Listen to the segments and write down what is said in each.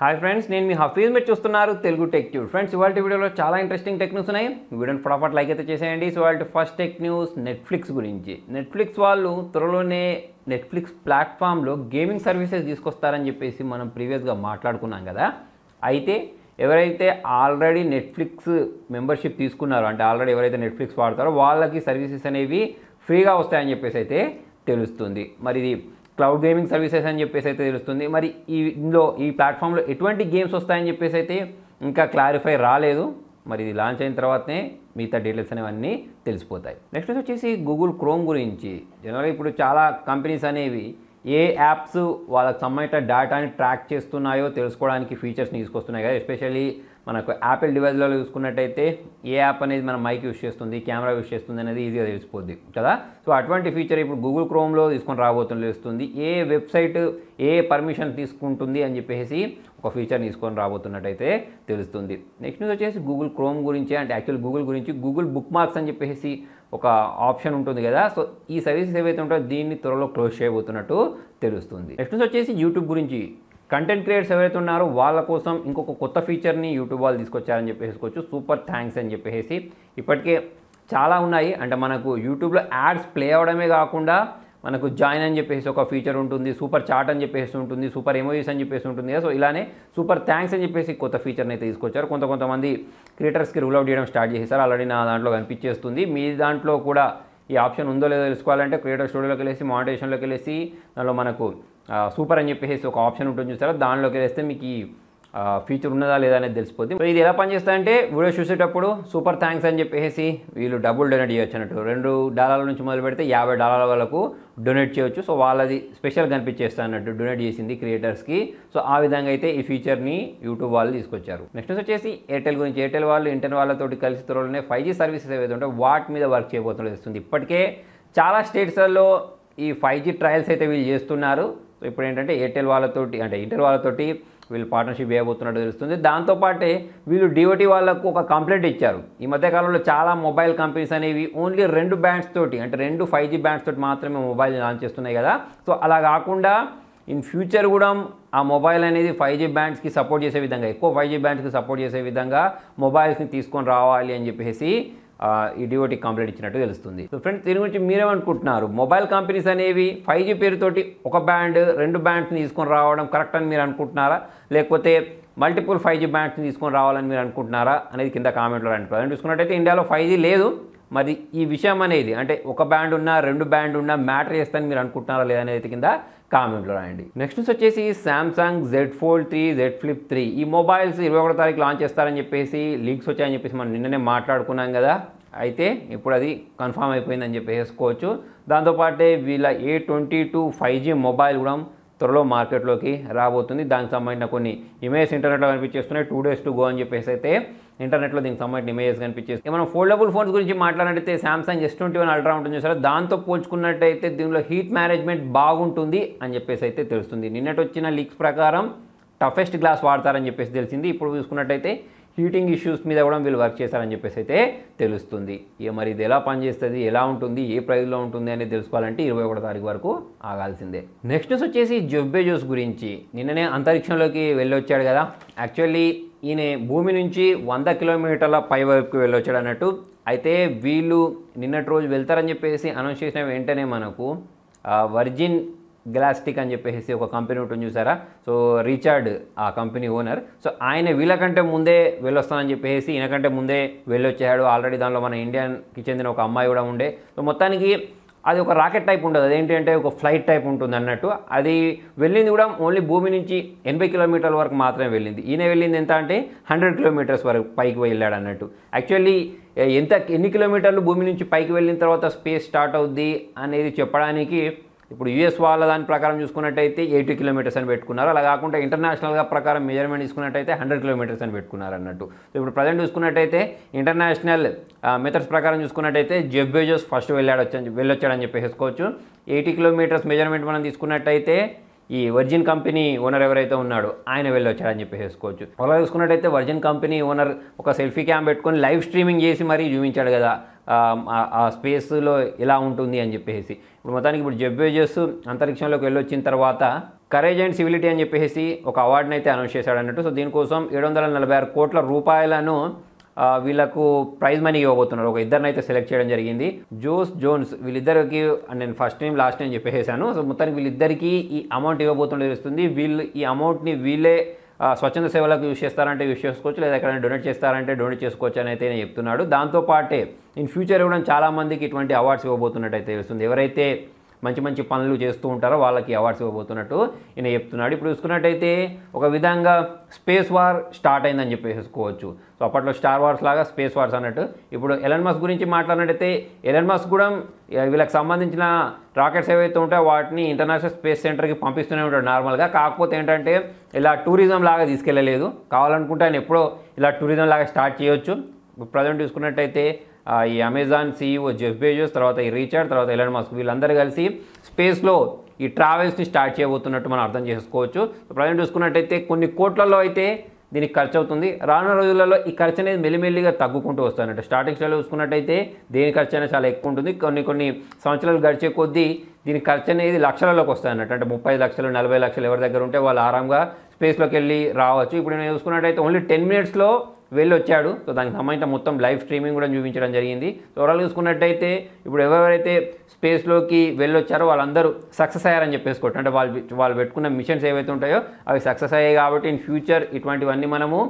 hi friends నేను మీ హఫీజ్ మీరు చూస్తున్నారు తెలుగు టెక్ న్యూస్ ఫ్రెండ్స్ ఇవాళ వీడియోలో చాలా ఇంట్రెస్టింగ్ టెక్ న్యూస్ ఉన్నాయి వీడియోని ఫటాఫట్ లైక్ అయితే చేసేయండి సో వాళ్ళ ఫస్ట్ టెక్ న్యూస్ నెట్ఫ్లిక్స్ గురించి నెట్ఫ్లిక్స్ వాళ్ళు త్వరలోనే నెట్ఫ్లిక్స్ ప్లాట్ఫామ్లో గేమింగ్ సర్వీసెస్ తీసుకొస్తారని చెప్పేసి మనం ప్రీవియస్గా మాట్లాడుకున్నాం కదా అయితే ఎవరైతే ఆల్రెడీ నెట్ఫ్లిక్స్ మెంబర్షిప్ తీసుకున్నారో అంటే ఆల్రెడీ ఎవరైతే నెట్ఫ్లిక్స్ వాడతారో వాళ్ళకి సర్వీసెస్ అనేవి ఫ్రీగా వస్తాయని చెప్పేసి అయితే తెలుస్తుంది మరి ఇది క్లౌడ్ గేమింగ్ సర్వీసెస్ అని చెప్పేసి అయితే తెలుస్తుంది మరి ఈ ఇందులో ఈ ప్లాట్ఫామ్లో ఎటువంటి గేమ్స్ వస్తాయని చెప్పేసి అయితే ఇంకా క్లారిఫై రాలేదు మరి ఇది లాంచ్ అయిన తర్వాతనే మిగతా డీటెయిల్స్ అనేవన్నీ తెలిసిపోతాయి నెక్స్ట్ వచ్చేసి గూగుల్ క్రోమ్ గురించి జనరల్గా ఇప్పుడు చాలా కంపెనీస్ అనేవి ఏ యాప్స్ వాళ్ళకి సంబంధించిన డేటాని ట్రాక్ చేస్తున్నాయో తెలుసుకోవడానికి ఫీచర్స్ని తీసుకొస్తున్నాయి కదా ఎస్పెషల్లీ మనకు యాపిల్ డివైస్లో చూసుకున్నట్టయితే ఏ యాప్ అనేది మన మైక్ యూస్ చేస్తుంది కెమెరా యూస్ చేస్తుంది అనేది ఈజీగా తెలిసిపోద్ది కదా సో అటువంటి ఫీచర్ ఇప్పుడు గూగుల్ క్రోమ్లో తీసుకొని రాబోతుంది తెలుస్తుంది ఏ వెబ్సైట్ ఏ పర్మిషన్ తీసుకుంటుంది అని చెప్పేసి ఒక ఫీచర్ తీసుకొని రాబోతున్నట్టయితే తెలుస్తుంది నెక్స్ట్ న్యూస్ వచ్చేసి గూగుల్ క్రోమ్ గురించి అంటే యాక్చువల్ గూగుల్ గురించి గూగుల్ బుక్ మార్క్స్ అని చెప్పేసి ఒక ఆప్షన్ ఉంటుంది కదా సో ఈ సర్వీసెస్ ఏవైతే ఉంటాయో దీన్ని త్వరలో క్లోజ్ చేయబోతున్నట్టు తెలుస్తుంది నెక్స్ట్ వచ్చేసి యూట్యూబ్ గురించి కంటెంట్ క్రియేటర్స్ ఎవరైతే ఉన్నారో వాళ్ళ కోసం ఇంకొక కొత్త ఫీచర్ని యూట్యూబ్ వాళ్ళు తీసుకొచ్చారని చెప్పేసుకోవచ్చు సూపర్ థ్యాంక్స్ అని చెప్పేసి ఇప్పటికే చాలా ఉన్నాయి అంటే మనకు యూట్యూబ్లో యాడ్స్ ప్లే అవడమే కాకుండా మనకు జాయిన్ అని చెప్పేసి ఒక ఫీచర్ ఉంటుంది సూపర్ చాట్ అని చెప్పేసి ఉంటుంది సూపర్ ఎమోజీస్ అని చెప్పేసి ఉంటుంది సో ఇలానే సూపర్ థ్యాంక్స్ అని చెప్పేసి కొత్త ఫీచర్ని అయితే తీసుకొచ్చారు కొంత కొంతమంది క్రియేటర్స్కి రూల్ అవుట్ చేయడం స్టార్ట్ చేసేసారు ఆల్రెడీ నా దాంట్లో కనిపించేస్తుంది మీ దాంట్లో కూడా ఈ ఆప్షన్ ఉందో లేదో తెలుసుకోవాలంటే క్రియేటర్ స్టూడియోలోకి వెళ్ళేసి మానిటేషన్లోకి వెళ్ళేసి దానిలో మనకు సూపర్ అని చెప్పేసి ఒక ఆప్షన్ ఉంటుంది చూసారా దానిలోకి వేస్తే మీకు ఫీచర్ ఉన్నదా లేదా అనేది తెలిసిపోద్ది సో ఇది ఎలా పనిచేస్తాయంటే వీడియో చూసేటప్పుడు సూపర్ థ్యాంక్స్ అని చెప్పేసి వీళ్ళు డబుల్ డొనేట్ చేయొచ్చు అన్నట్టు రెండు డాలర్ల నుంచి మొదలు పెడితే యాభై డాలర్ల వరకు డొనేట్ చేయొచ్చు సో వాళ్ళది స్పెషల్ కనిపించేస్తా అన్నట్టు డొనేట్ చేసింది క్రియేటర్స్కి సో ఆ విధంగా అయితే ఈ ఫీచర్ని యూట్యూబ్ వాళ్ళు తీసుకొచ్చారు నెక్స్ట్ వచ్చేసి ఎయిర్టెల్ గురించి ఎయిర్టెల్ వాళ్ళు ఇంటర్ వాళ్ళతో కలిసి త్వరలోనే ఫైవ్ జీ సర్వీసెస్ ఏవైతే ఉంటే వాటి మీద వర్క్ చేయబోతున్నది ఇస్తుంది ఇప్పటికే చాలా స్టేట్స్లలో ఈ ఫైవ్ జీ ట్రయల్స్ అయితే వీళ్ళు చేస్తున్నారు సో ఇప్పుడు ఏంటంటే ఎయిర్టెల్ వాళ్ళతోటి అంటే ఎయిర్టెల్ వాళ్ళతోటి వీళ్ళు పార్ట్నర్షిప్ చేయబోతున్నట్టు తెలుస్తుంది దాంతోపాటే వీళ్ళు డిఓటీ వాళ్ళకు ఒక కంప్లైంట్ ఇచ్చారు ఈ మధ్యకాలంలో చాలా మొబైల్ కంపెనీస్ అనేవి ఓన్లీ రెండు బ్యాండ్స్ తోటి అంటే రెండు ఫైవ్ జీ బ్యాండ్స్ తోటి మాత్రమే మొబైల్ లాంచ్ చేస్తున్నాయి కదా సో అలా కాకుండా ఇన్ ఫ్యూచర్ కూడా ఆ మొబైల్ అనేది ఫైవ్ జీ బ్యాండ్స్కి సపోర్ట్ చేసే విధంగా ఎక్కువ ఫైవ్ జీ బ్యాండ్స్కి సపోర్ట్ చేసే విధంగా మొబైల్స్ని తీసుకొని రావాలి అని చెప్పేసి ఈ డివోటీ కంప్లైంట్ ఇచ్చినట్టు తెలుస్తుంది సో ఫ్రెండ్స్ దీని గురించి మీరేమనుకుంటున్నారు మొబైల్ కంపెనీస్ అనేవి ఫైవ్ జీ పేరుతోటి ఒక బ్యాండ్ రెండు బ్యాండ్స్ని తీసుకొని రావడం కరెక్ట్ అని మీరు అనుకుంటున్నారా లేకపోతే మల్టిపుల్ ఫైవ్ జీ బ్యాండ్స్ని తీసుకొని రావాలని మీరు అనుకుంటున్నారా అనేది కింద కామెంట్లో రండి ప్రజెంట్ చూసుకున్నట్టయితే ఇండియాలో ఫైవ్ జీ లేదు మరి ఈ విషయం అనేది అంటే ఒక బ్యాండ్ ఉన్నా రెండు బ్యాండ్ ఉన్నా మ్యాటర్ చేస్తాను మీరు అనుకుంటున్నారా లేదనేది కింద కామెంట్లో రాయండి నెక్స్ట్ వచ్చేసి Samsung Z fold three Z flip three ఈ మొబైల్స్ ఇరవై ఒకటో తారీఖు లాంచ్ చేస్తారని చెప్పేసి లీక్స్ వచ్చాయని చెప్పేసి మనం నిన్ననే మాట్లాడుకున్నాం కదా అయితే ఇప్పుడు అది కన్ఫామ్ అయిపోయిందని చెప్పేసుకోవచ్చు దాంతోపాటే వీళ్ళ A twenty two five G mobile కూడా త్వరలో మార్కెట్లోకి రాబోతుంది దానికి సంబంధించిన కొన్ని ఇమేజెస్ ఇంటర్నెట్లో కనిపించేస్తున్నాయి టూ డేస్ టు గో అని చెప్పేసి అయితే ఇంటర్నెట్లో దీనికి సంబంధించిన ఇమేజెస్ కనిపించేస్తుంది మనం ఫోల్డబుల్ ఫోన్స్ గురించి మాట్లాడినట్టయితే Samsung S twenty one ultra ఉంటుంది సరే దాంతో పోల్చుకున్నట్టయితే దీనిలో హీట్ మేనేజ్మెంట్ బాగుంటుంది అని చెప్పేసి అయితే తెలుస్తుంది నిన్నటి వచ్చిన లీక్స్ ప్రకారం టఫెస్ట్ గ్లాస్ వాడతారని చెప్పేసి తెలిసింది ఇప్పుడు చూసుకున్నట్టయితే హీటింగ్ ఇష్యూస్ మీద కూడా వీళ్ళు వర్క్ చేశారని చెప్పేసి అయితే తెలుస్తుంది ఏ మరి ఇది ఎలా పనిచేస్తుంది ఎలా ఉంటుంది ఏ ప్రైజ్లో ఉంటుంది అనేది తెలుసుకోవాలంటే ఇరవై ఒకటో తారీఖు వరకు ఆగాల్సిందే నెక్స్ట్ వచ్చేసి జెఫ్ గురించి నిన్ననే అంతరిక్షంలోకి వెళ్ళొచ్చాడు కదా యాక్చువల్లీ ఈయన భూమి నుంచి వంద కిలోమీటర్ల పై వైపుకి వెళ్ళొచ్చాడు అన్నట్టు అయితే వీళ్ళు నిన్నటి రోజు వెళ్తారని చెప్పేసి అనౌన్స్ చేసిన వెంటనే మనకు వర్జిన్ గ్లాస్టిక్ అని చెప్పేసి ఒక కంపెనీ ఉంటుంది చూసారా సో రీచార్డ్ ఆ కంపెనీ ఓనర్ సో ఆయన వీళ్ళకంటే ముందే వెళ్ళొస్తానని చెప్పేసి ఈయనకంటే ముందే వెళ్ళొచ్చాడు ఆల్రెడీ దానిలో మన ఇండియన్కి చెందిన ఒక అమ్మాయి కూడా ఉండే సో మొత్తానికి అది ఒక రాకెట్ టైప్ ఉండదు అదేంటి అంటే ఒక ఫ్లైట్ టైప్ ఉంటుంది అన్నట్టు అది వెళ్ళింది కూడా ఓన్లీ భూమి నుంచి ఎనభై కిలోమీటర్ల వరకు మాత్రమే వెళ్ళింది ఈయన వెళ్ళింది ఎంత అంటే హండ్రెడ్ కిలోమీటర్స్ వరకు పైకి వెళ్ళాడు అన్నట్టు యాక్చువల్లీ ఎంత ఎన్ని కిలోమీటర్లు భూమి నుంచి పైకి వెళ్ళిన తర్వాత స్పేస్ స్టార్ట్ అవుద్ది అనేది చెప్పడానికి ఇప్పుడు యూఎస్ వాళ్ళ దాని ప్రకారం చూసుకున్నట్టయితే ఎయిటీ కిలోమీటర్స్ అని పెట్టుకున్నారు అలా కాకుండా ఇంటర్నేషనల్గా ప్రకారం మెజర్మెంట్ తీసుకున్నట్టయితే హండ్రెడ్ కిలోమీటర్స్ అని పెట్టుకున్నారు అన్నట్టు సో ఇప్పుడు ప్రజెంట్ చూసుకున్నట్టయితే ఇంటర్నేషనల్ మెథడ్స్ ప్రకారం చూసుకున్నట్టయితే జెబ్బేజోస్ ఫస్ట్ వెళ్ళాడొచ్చని వెళ్ళొచ్చాడని చెప్పేసుకోవచ్చు ఎయిటీ కిలోమీటర్స్ మెజర్మెంట్ మనం తీసుకున్నట్టయితే ఈ వర్జిన్ కంపెనీ ఓనర్ ఎవరైతే ఉన్నాడో ఆయన వెళ్ళొచ్చాడని చెప్పేసుకోవచ్చు అలా చూసుకున్నట్టయితే వర్జిన్ కంపెనీ ఓనర్ ఒక సెల్ఫీ క్యామ్ పెట్టుకొని లైవ్ స్ట్రీమింగ్ చేసి మరీ చూపించాడు కదా ఆ స్పేస్లో ఎలా ఉంటుంది అని చెప్పేసి ఇప్పుడు మొత్తానికి ఇప్పుడు జెబ్ బేజస్ అంతరిక్షంలోకి వెళ్ళొచ్చిన తర్వాత కరేజ్ అండ్ సివిలిటీ అని చెప్పేసి ఒక అవార్డుని అయితే అనౌన్స్ చేశాడు అన్నట్టు సో దీనికోసం ఏడు వందల నలభై ఆరు కోట్ల రూపాయలను వీళ్ళకు ప్రైజ్ మనీ ఇవ్వబోతున్నారు ఒక ఇద్దరిని అయితే సెలెక్ట్ చేయడం జరిగింది జోస్ జోన్స్ వీళ్ళిద్దరికి నేను ఫస్ట్ టైం లాస్ట్ టైం చెప్పేసాను సో మొత్తానికి వీళ్ళిద్దరికీ ఈ అమౌంట్ ఇవ్వబోతుండే తెలుస్తుంది వీళ్ళు ఈ అమౌంట్ని వీళ్ళే స్వచ్ఛంద సేవలకు యూజ్ చేస్తారంటే యూజ్ చేసుకోవచ్చు లేదా ఎక్కడైనా డొనేట్ చేస్తారంటే డొనేట్ చేసుకోవచ్చు అని అయితే చెప్తున్నాడు దాంతోపాటే ఇన్ ఫ్యూచర్ కూడా చాలామందికి ఇటువంటి అవార్డ్స్ అయితే తెలుస్తుంది ఎవరైతే మంచి మంచి పనులు చేస్తూ ఉంటారో వాళ్ళకి అవార్డ్స్ ఇవ్వబోతున్నట్టు ఈయన చెప్తున్నాడు ఇప్పుడు చూసుకున్నట్టయితే ఒక విధంగా స్పేస్ వార్ స్టార్ట్ అయిందని చెప్పేసుకోవచ్చు సో అప్పట్లో స్టార్ వార్స్ లాగా స్పేస్ వార్స్ అన్నట్టు ఇప్పుడు ఎలన్ మస్క్ గురించి మాట్లాడినట్టయితే ఎలన్ మస్క్ కూడా వీళ్ళకి సంబంధించిన రాకెట్స్ ఏవైతే ఉంటాయో వాటిని ఇంటర్నేషనల్ స్పేస్ సెంటర్కి పంపిస్తూనే ఉంటాడు నార్మల్గా కాకపోతే ఏంటంటే ఇలా టూరిజం లాగా తీసుకెళ్ళలేదు కావాలనుకుంటే ఆయన ఎప్పుడో ఇలా టూరిజం లాగా స్టార్ట్ చేయొచ్చు ప్రజెంట్ చూసుకున్నట్టయితే ఈ అమెజాన్ సిఇఓ జెఫ్ బేజోస్ తర్వాత ఈ రీచార్డ్ తర్వాత ఎలన్ మాస్క్ వీళ్ళందరూ కలిసి స్పేస్లో ఈ ట్రావెల్స్ని స్టార్ట్ చేయబోతున్నట్టు మనం అర్థం చేసుకోవచ్చు ప్రజెంట్ చూసుకున్నట్టయితే కొన్ని కోట్లలో అయితే దీనికి ఖర్చు అవుతుంది రానున్న రోజులలో ఈ ఖర్చు అనేది మెల్లిమెల్లిగా తగ్గుకుంటూ వస్తానంట స్టార్టింగ్స్లో చూసుకున్నట్టయితే దేని ఖర్చు అనేది చాలా ఎక్కువ ఉంటుంది కొన్ని కొన్ని సంవత్సరాలు గడిచే కొద్దీ దీని ఖర్చు అనేది లక్షలలోకి వస్తాయన్నట్టు అంటే ముప్పై లక్షలు నలభై లక్షలు ఎవరి దగ్గర ఉంటే వాళ్ళు ఆరాంగా స్పేస్లోకి వెళ్ళి రావచ్చు ఇప్పుడు నేను చూసుకున్నట్టయితే ఓన్లీ టెన్ మినిట్స్లో వెళ్ళొచ్చాడు సో దానికి సంబంధించిన మొత్తం లైవ్ స్ట్రీమింగ్ కూడా చూపించడం జరిగింది ఓవరాల్ చూసుకున్నట్టయితే ఇప్పుడు ఎవరెవరైతే స్పేస్లోకి వెళ్ళొచ్చారో వాళ్ళందరూ సక్సెస్ అయ్యారని చెప్పేసుకోవచ్చు అంటే వాళ్ళు వాళ్ళు పెట్టుకున్న మిషన్స్ ఏవైతే ఉంటాయో అవి సక్సెస్ అయ్యాయి కాబట్టి ఇన్ ఫ్యూచర్ ఇటువంటివన్నీ మనము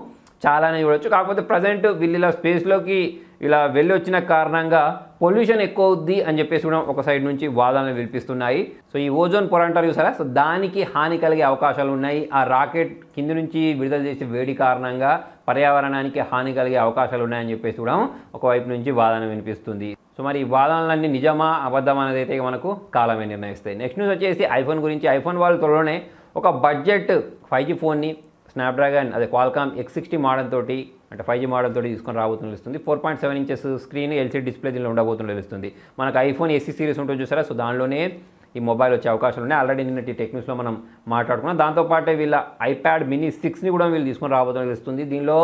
చాలానే చూడొచ్చు కాకపోతే ప్రజెంట్ వీళ్ళు ఇలా స్పేస్లోకి ఇలా వెళ్ళి వచ్చిన కారణంగా పొల్యూషన్ ఎక్కువ అవుద్ది అని చెప్పేసి కూడా ఒక సైడ్ నుంచి వాదనలు వినిపిస్తున్నాయి సో ఈ ఓజోన్ పొర అంటారు చూసారా సో దానికి హాని కలిగే అవకాశాలు ఉన్నాయి ఆ రాకెట్ కింద నుంచి విడుదల చేసే వేడి కారణంగా పర్యావరణానికి హాని కలిగే అవకాశాలు ఉన్నాయని చెప్పేసి కూడా ఒకవైపు నుంచి వాదన వినిపిస్తుంది సో మరి ఈ వాదనలన్నీ నిజమా అబద్ధం అనేది అయితే మనకు కాలమే నిర్ణయిస్తాయి నెక్స్ట్ న్యూస్ వచ్చేసి ఐఫోన్ గురించి ఐఫోన్ వాళ్ళు త్వరలోనే ఒక బడ్జెట్ ఫైవ్ జీ ఫోన్ని స్నాప్డ్రాగన్ అదే క్వాల్కామ్ ఎక్స్ సిక్స్టీ మోడల్ తోటి అంటే ఫైవ్ జీ మోడల్ తోటి తీసుకొని రాబోతున్న తెలుస్తుంది four point seven inches screen L C display దీనిలో ఉండబోతున్న తెలుస్తుంది మనకు ఐఫోన్ ఎస్సీ సిరీస్ ఉంటుంది చూసారా సో దానిలోనే ఈ మొబైల్ వచ్చే అవకాశాలు ఉన్నాయి ఆల్రెడీ నిన్నటి టెక్నిక్స్లో మనం మాట్లాడుకున్నాం దాంతోపాటే వీళ్ళ ఐప్యాడ్ మినీ సిక్స్ని కూడా వీళ్ళు తీసుకొని రాబోతున్నట్టు తెలుస్తుంది దీనిలో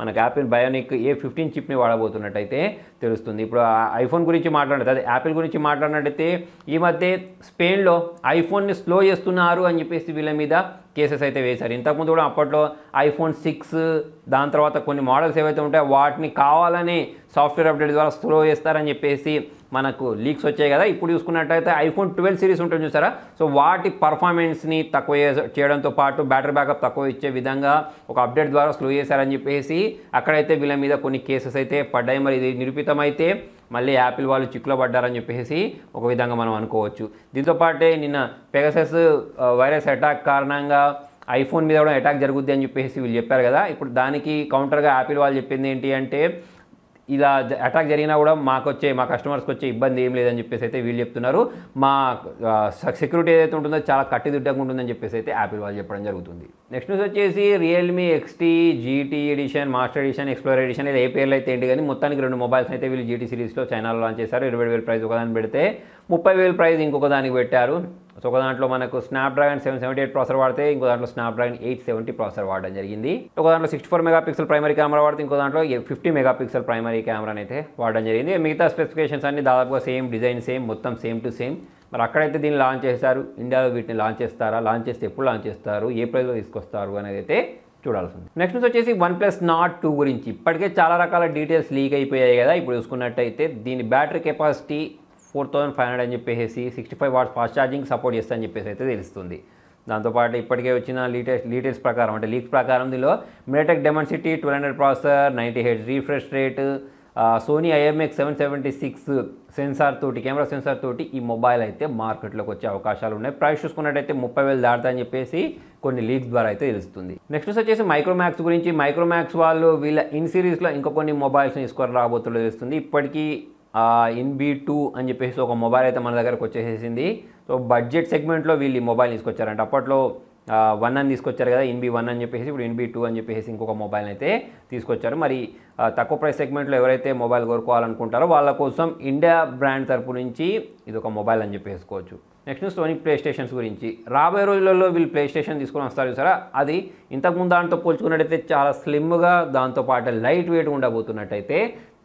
మనకు యాపిల్ బయోనిక్ ఏ ఫిఫ్టీన్ చిప్ని వాడబోతున్నట్టయితే తెలుస్తుంది ఇప్పుడు ఐఫోన్ గురించి మాట్లాడితే అదే యాపిల్ గురించి మాట్లాడినట్టయితే ఈ మధ్య స్పెయిన్లో ఐఫోన్ని స్లో చేస్తున్నారు అని చెప్పేసి వీళ్ళ మీద కేసెస్ అయితే వేశారు ఇంతకుముందు కూడా అప్పట్లో ఐఫోన్ సిక్స్ దాని తర్వాత కొన్ని మోడల్స్ ఏవైతే ఉంటాయో వాటిని కావాలని సాఫ్ట్వేర్ అప్డేట్ ద్వారా స్లో చేస్తారని చెప్పేసి మనకు లీక్స్ వచ్చాయి కదా ఇప్పుడు చూసుకున్నట్టయితే ఐఫోన్ ట్వెల్వ్ సిరీస్ ఉంటుంది చూసారా సో వాటి పర్ఫార్మెన్స్ని తక్కువ చేయడంతో పాటు బ్యాటరీ బ్యాకప్ తక్కువ ఇచ్చే విధంగా ఒక అప్డేట్ ద్వారా స్లో చేశారని చెప్పేసి అక్కడైతే వీళ్ళ మీద కొన్ని కేసెస్ అయితే పడ్డాయి మరి ఇది నిరూపితమైతే మళ్ళీ యాపిల్ వాళ్ళు చిక్కులో పడ్డారని చెప్పేసి ఒక విధంగా మనం అనుకోవచ్చు దీంతోపాటే నిన్న పెగసెస్ వైరస్ అటాక్ కారణంగా ఐఫోన్ మీద కూడా అటాక్ జరుగుద్ది అని చెప్పేసి వీళ్ళు చెప్పారు కదా ఇప్పుడు దానికి కౌంటర్గా యాపిల్ వాళ్ళు చెప్పింది ఏంటి అంటే ఇలా అటాక్ జరిగినా కూడా మాకు వచ్చే మా కస్టమర్స్కి వచ్చే ఇబ్బంది ఏం లేదని చెప్పేసి అయితే వీళ్ళు చెప్తున్నారు మా సెక్యూరిటీ ఏదైతే ఉంటుందో చాలా కట్టిదిట్టగా ఉంటుందని చెప్పేసి అయితే యాపిల్ వాళ్ళు చెప్పడం జరుగుతుంది నెక్స్ట్ న్యూస్ వచ్చేసి Realme X T G T edition master edition explore edition లేదా ఏ పేర్లు అయితే ఏంటి కానీ మొత్తానికి రెండు మొబైల్స్ అయితే వీళ్ళు జీటీ సిరీస్లో చైనాలో లాంచ్ చేశారు ఇరవై వేల ప్రైస్ ఒకదాన్ని పెడితే ముప్పై వేల ప్రైస్ ఇంకొక దానికి పెట్టారు సో ఒక దాంట్లో మనకు Snapdragon seven seventy eight processor వాడితే ఇంకో దాంట్లో స్నాప్డ్రాగన్ ఎయిట్ సెవెంటీ ప్రాసెసర్ వాడడం జరిగింది ఒక దాంట్లో sixty four mega pixel primary camera వాడితే ఇంకో దాంట్లో fifty mega pixel primary camera అయితే వాడడం జరిగింది మిగతా స్పెసిఫికేషన్స్ అన్ని దాదాపుగా సేమ్ డిజైన్ సేమ్ మొత్తం సేమ్ టు సేమ్ మరి అక్కడైతే దీన్ని లాంచ్ చేస్తారు ఇండియాలో వీటిని లాంచ్ చేస్తారా లాంచ్ చేస్తే ఎప్పుడు లాంచ్ చేస్తారు ఏ ప్రైస్లో తీసుకొస్తారు అనేది అయితే చూడాల్సి ఉంది నెక్స్ట్ నుంచి వచ్చేసి వన్ ప్లస్ నాట్ టూ గురించి ఇప్పటికే చాలా రకాల డీటెయిల్స్ లీక్ అయిపోయాయి కదా ఇప్పుడు చూసుకున్నట్టయితే దీని battery capacity four thousand five hundred అని చెప్పేసి sixty five watts fast charging support చేస్తా అని చెప్పేసి అయితే తెలుస్తుంది దాంతోపాటు ఇప్పటికే వచ్చిన లీటెస్ లీటెస్ట్ ప్రకారం అంటే లీక్ ప్రకారం దీనిలో MediaTek Dimensity twelve hundred processor ninety hertz refresh rate Sony IMX seven seventy six sensor తోటి కెమెరా సెన్సార్ తోటి ఈ మొబైల్ అయితే మార్కెట్లోకి వచ్చే అవకాశాలు ఉన్నాయి ప్రైస్ చూసుకున్నట్టయితే ముప్పై వేలు దాడతాయని చెప్పేసి కొన్ని లీక్స్ ద్వారా అయితే తెలుస్తుంది నెక్స్ట్ వచ్చేసి మైక్రోమాక్స్ గురించి మైక్రోమాక్స్ వాళ్ళు వీళ్ళ ఇన్ సిరీస్లో ఇంకా కొన్ని మొబైల్స్ని తీసుకొని రాబోతులో తెలుస్తుంది ఇప్పటికీ ఇన్బీ టూ అని చెప్పేసి ఒక మొబైల్ అయితే మన దగ్గరకు వచ్చేసేసింది సో బడ్జెట్ సెగ్మెంట్లో వీళ్ళు ఈ మొబైల్ తీసుకొచ్చారంట అప్పట్లో వన్ అని తీసుకొచ్చారు కదా ఎన్బీ వన్ అని చెప్పేసి ఇప్పుడు ఇన్బీ టూ అని చెప్పేసి ఇంకొక మొబైల్ అయితే తీసుకొచ్చారు మరి తక్కువ ప్రైస్ సెగ్మెంట్లో ఎవరైతే మొబైల్ కోరుకోవాలనుకుంటారో వాళ్ళ కోసం ఇండియా బ్రాండ్ తరపు నుంచి ఇది ఒక మొబైల్ అని చెప్పేసుకోవచ్చు నెక్స్ట్ సోనీ ప్లే స్టేషన్స్ గురించి రాబోయే రోజులలో వీళ్ళు ప్లే స్టేషన్ తీసుకొని వస్తారు చూసారా అది ఇంతకుముందు దాంతో పోల్చుకున్నట్టయితే చాలా స్లిమ్గా దాంతోపాటు లైట్ వెయిట్ ఉండబోతున్నట్టయితే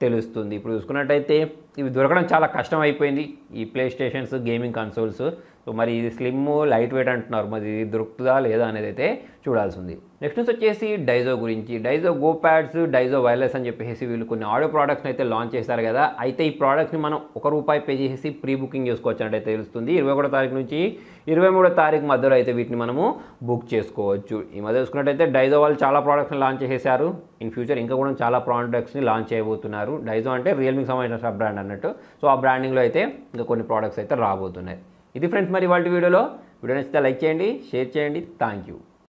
తెలుస్తుంది ఇప్పుడు చూసుకున్నట్టయితే ఇవి దొరకడం చాలా కష్టం అయిపోయింది ఈ PlayStations gaming consoles so మరి ఇది స్లిమ్ లైట్ వెయిట్ అంటున్నారు మరి ఇది దొరుకుతుందా లేదా అనేది అయితే చూడాల్సి ఉంది నెక్స్ట్ వచ్చేసి డైజో గురించి Dizo go pads Dizo wireless అని చెప్పేసి వీళ్ళు కొన్ని ఆడియో ప్రోడక్ట్స్ని అయితే లాంచ్ చేశారు కదా అయితే ఈ ప్రోడక్ట్ని మనం ఒక రూపాయి పే చేసేసి ప్రీ బుకింగ్ చేసుకోవచ్చు అంటే తెలుస్తుంది ఇరవై ఒకటో తారీఖు నుంచి ఇరవై మూడో తారీఖు మధ్యలో అయితే వీటిని మనము బుక్ చేసుకోవచ్చు ఈ మధ్య చూసుకున్నట్టయితే డైజో వాళ్ళు చాలా ప్రోడక్ట్స్ని లాంచ్ చేశారు ఇన్ ఫ్యూచర్ ఇంకా కూడా చాలా ప్రోడక్ట్స్ని లాంచ్ చేయబోతున్నారు అంటారు డైజో అంటే రియల్మీకి సంబంధించిన సబ్ బ్రాండ్ అన్నట్టు సో ఆ బ్రాండింగ్లో అయితే ఇంకా కొన్ని ప్రోడక్ట్స్ అయితే రాబోతున్నాయి ఇది ఫ్రెండ్స్ మరి వాళ్ళ వీడియోలో వీడియో నచ్చితే లైక్ చేయండి షేర్ చేయండి థ్యాంక్ యూ